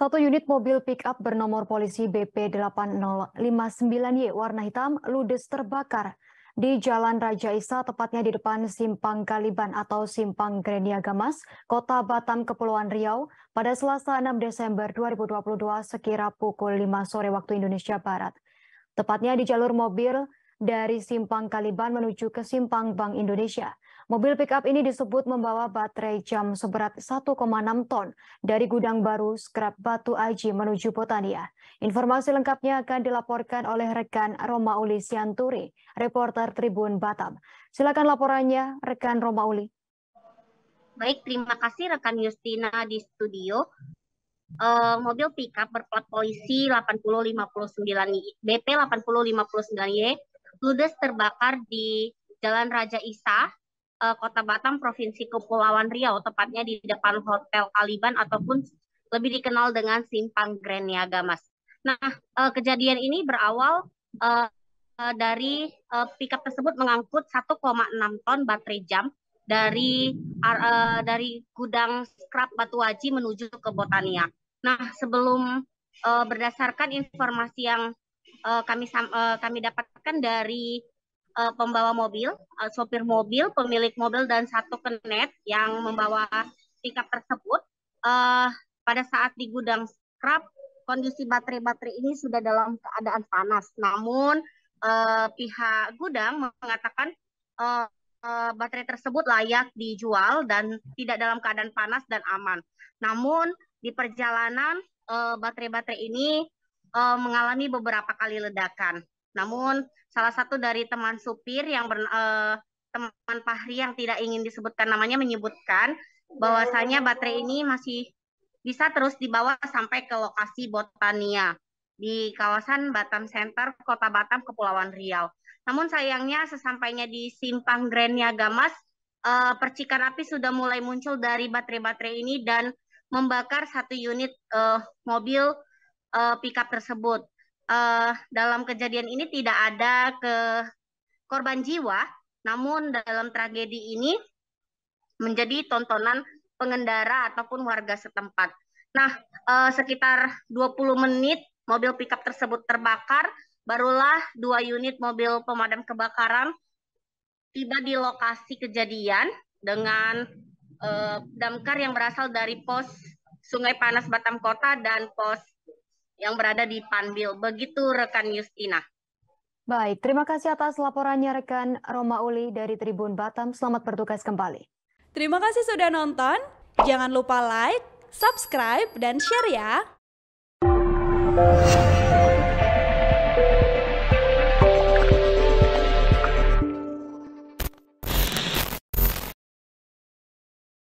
Satu unit mobil pickup bernomor polisi BP8059Y warna hitam ludes terbakar di Jalan Raja Isa, tepatnya di depan Simpang Kaliban atau Simpang Greniaga Gamas Kota Batam, Kepulauan Riau, pada Selasa 6 Desember 2022 sekira pukul 5 sore waktu Indonesia Barat. Tepatnya di jalur mobil dari Simpang Kaliban menuju ke Simpang Bank Indonesia. Mobil pickup ini disebut membawa baterai jam seberat 1,6 ton dari gudang baru Skrap Batu Aji menuju Botania. Informasi lengkapnya akan dilaporkan oleh rekan Roma Uli Sianturi, reporter Tribun Batam. Silakan laporannya rekan Roma Uli. Baik, terima kasih rekan Justina di studio. Uh, mobil pickup berplat polisi 8059 BP 8059Y ludes terbakar di Jalan Raja Isa, uh, Kota Batam, Provinsi Kepulauan Riau, tepatnya di depan Hotel Kaliban ataupun lebih dikenal dengan Simpang Grand Niaga, Mas. Nah, uh, kejadian ini berawal uh, uh, dari uh, pickup tersebut mengangkut 1,6 ton baterai jam dari uh, dari gudang scrap Batu Haji menuju ke Botania. Nah, sebelum uh, berdasarkan informasi yang uh, kami uh, kami dapatkan dari uh, pembawa mobil, uh, sopir mobil, pemilik mobil dan satu kenet yang membawa pickup tersebut uh, pada saat di gudang scrap kondisi baterai-baterai ini sudah dalam keadaan panas. Namun uh, pihak gudang mengatakan uh, uh, baterai tersebut layak dijual dan tidak dalam keadaan panas dan aman. Namun di perjalanan baterai-baterai uh, ini uh, mengalami beberapa kali ledakan. Namun salah satu dari teman supir yang ber, eh, teman pahri yang tidak ingin disebutkan namanya menyebutkan bahwasanya baterai ini masih bisa terus dibawa sampai ke lokasi Botania di kawasan Batam Center, Kota Batam, Kepulauan Riau. Namun sayangnya sesampainya di Simpang Grand Niaga eh, percikan api sudah mulai muncul dari baterai-baterai ini dan membakar satu unit eh, mobil eh, pickup tersebut uh, dalam kejadian ini tidak ada ke korban jiwa, namun dalam tragedi ini menjadi tontonan pengendara ataupun warga setempat. Nah, eh, sekitar 20 menit mobil pickup tersebut terbakar, barulah dua unit mobil pemadam kebakaran tiba di lokasi kejadian dengan eh, damkar yang berasal dari pos Sungai Panas Batam Kota dan pos yang berada di Panbil. Begitu rekan Yustina. Baik, terima kasih atas laporannya rekan Roma Uli dari Tribun Batam. Selamat bertugas kembali. Terima kasih sudah nonton. Jangan lupa like, subscribe, dan share ya.